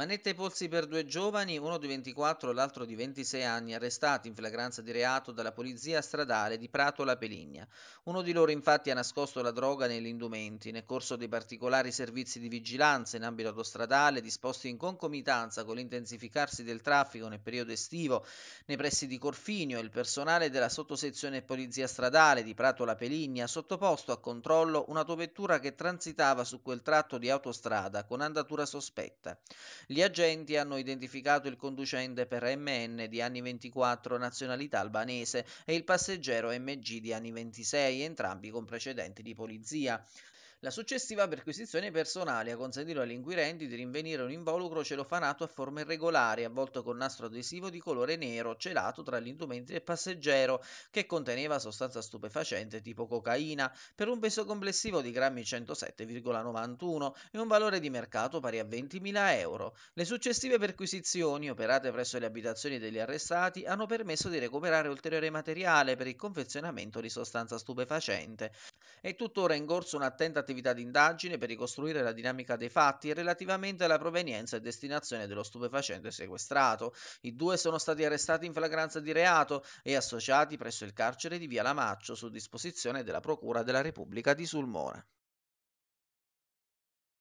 Manette ai polsi per due giovani, uno di 24 e l'altro di 26 anni, arrestati in flagranza di reato dalla polizia stradale di Prato La Peligna. Uno di loro infatti ha nascosto la droga negli indumenti. Nel corso dei particolari servizi di vigilanza in ambito autostradale, disposti in concomitanza con l'intensificarsi del traffico nel periodo estivo nei pressi di Corfinio, il personale della sottosezione polizia stradale di Prato La Peligna ha sottoposto a controllo un'autovettura che transitava su quel tratto di autostrada con andatura sospetta. Gli agenti hanno identificato il conducente per MN di anni 24, nazionalità albanese, e il passeggero MG di anni 26, entrambi con precedenti di polizia. La successiva perquisizione personale ha consentito agli inquirenti di rinvenire un involucro celofanato a forma irregolare, avvolto con nastro adesivo di colore nero, celato tra gli indumenti del passeggero, che conteneva sostanza stupefacente tipo cocaina, per un peso complessivo di grammi 107,91 e un valore di mercato pari a 20.000 euro. Le successive perquisizioni, operate presso le abitazioni degli arrestati, hanno permesso di recuperare ulteriore materiale per il confezionamento di sostanza stupefacente. È tuttora in corso un'attenta un'attività di per ricostruire la dinamica dei fatti relativamente alla provenienza e destinazione dello stupefacente sequestrato. I due sono stati arrestati in flagranza di reato e associati presso il carcere di Via Lamaccio su disposizione della Procura della Repubblica di Sulmona.